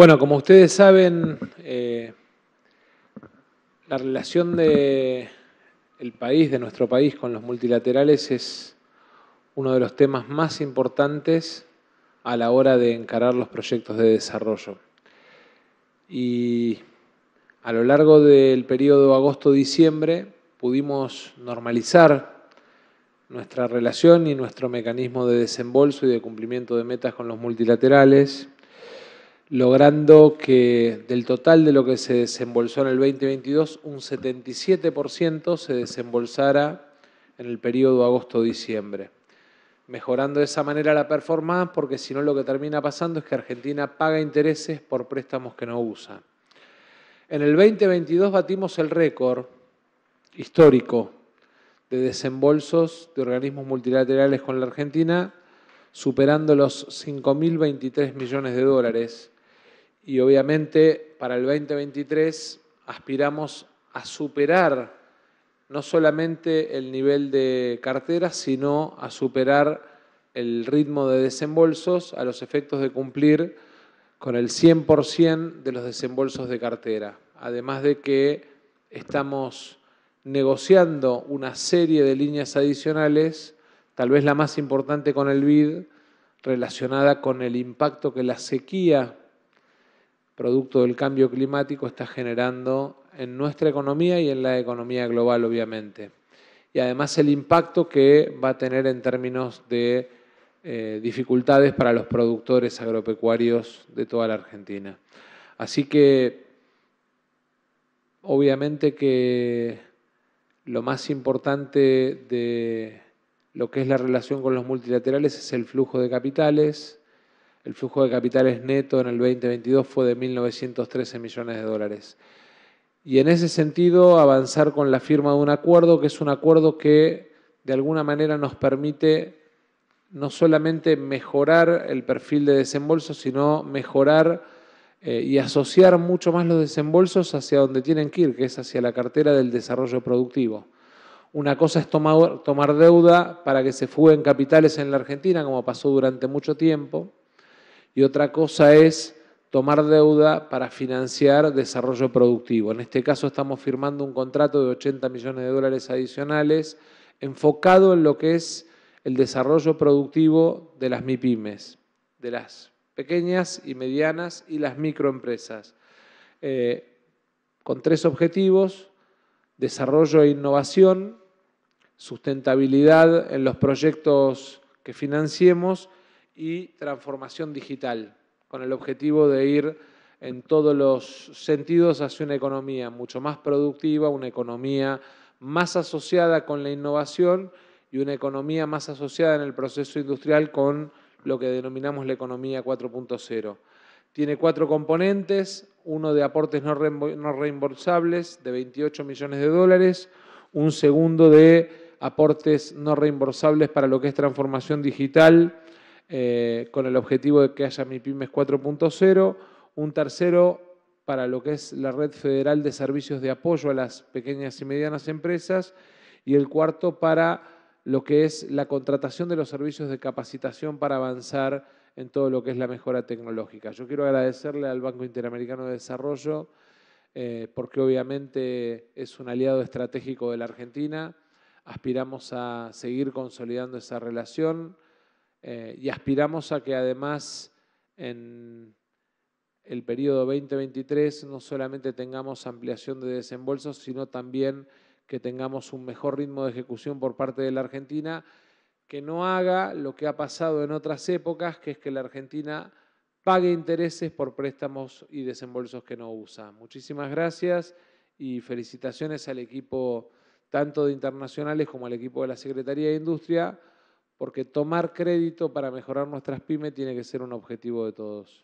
Bueno, como ustedes saben, eh, la relación de el país, de nuestro país, con los multilaterales es uno de los temas más importantes a la hora de encarar los proyectos de desarrollo. Y a lo largo del periodo agosto-diciembre pudimos normalizar nuestra relación y nuestro mecanismo de desembolso y de cumplimiento de metas con los multilaterales, logrando que del total de lo que se desembolsó en el 2022, un 77% se desembolsara en el periodo agosto-diciembre, mejorando de esa manera la performance, porque si no lo que termina pasando es que Argentina paga intereses por préstamos que no usa. En el 2022 batimos el récord histórico de desembolsos de organismos multilaterales con la Argentina, superando los 5.023 millones de dólares, y obviamente para el 2023 aspiramos a superar no solamente el nivel de cartera, sino a superar el ritmo de desembolsos a los efectos de cumplir con el 100% de los desembolsos de cartera. Además de que estamos negociando una serie de líneas adicionales, tal vez la más importante con el BID, relacionada con el impacto que la sequía producto del cambio climático está generando en nuestra economía y en la economía global, obviamente. Y además el impacto que va a tener en términos de eh, dificultades para los productores agropecuarios de toda la Argentina. Así que, obviamente que lo más importante de lo que es la relación con los multilaterales es el flujo de capitales, el flujo de capitales neto en el 2022 fue de 1.913 millones de dólares. Y en ese sentido, avanzar con la firma de un acuerdo, que es un acuerdo que de alguna manera nos permite no solamente mejorar el perfil de desembolso, sino mejorar eh, y asociar mucho más los desembolsos hacia donde tienen que ir, que es hacia la cartera del desarrollo productivo. Una cosa es tomar, tomar deuda para que se fuguen capitales en la Argentina, como pasó durante mucho tiempo, y otra cosa es tomar deuda para financiar desarrollo productivo. En este caso estamos firmando un contrato de 80 millones de dólares adicionales enfocado en lo que es el desarrollo productivo de las mipymes, de las pequeñas y medianas y las microempresas, eh, con tres objetivos, desarrollo e innovación, sustentabilidad en los proyectos que financiemos y transformación digital, con el objetivo de ir en todos los sentidos hacia una economía mucho más productiva, una economía más asociada con la innovación y una economía más asociada en el proceso industrial con lo que denominamos la economía 4.0. Tiene cuatro componentes, uno de aportes no reembolsables de 28 millones de dólares, un segundo de aportes no reembolsables para lo que es transformación digital, eh, con el objetivo de que haya MIPIMES 4.0, un tercero para lo que es la Red Federal de Servicios de Apoyo a las Pequeñas y Medianas Empresas, y el cuarto para lo que es la contratación de los servicios de capacitación para avanzar en todo lo que es la mejora tecnológica. Yo quiero agradecerle al Banco Interamericano de Desarrollo, eh, porque obviamente es un aliado estratégico de la Argentina, aspiramos a seguir consolidando esa relación. Eh, y aspiramos a que además en el periodo 2023 no solamente tengamos ampliación de desembolsos, sino también que tengamos un mejor ritmo de ejecución por parte de la Argentina, que no haga lo que ha pasado en otras épocas, que es que la Argentina pague intereses por préstamos y desembolsos que no usa. Muchísimas gracias y felicitaciones al equipo tanto de internacionales como al equipo de la Secretaría de Industria porque tomar crédito para mejorar nuestras pymes tiene que ser un objetivo de todos.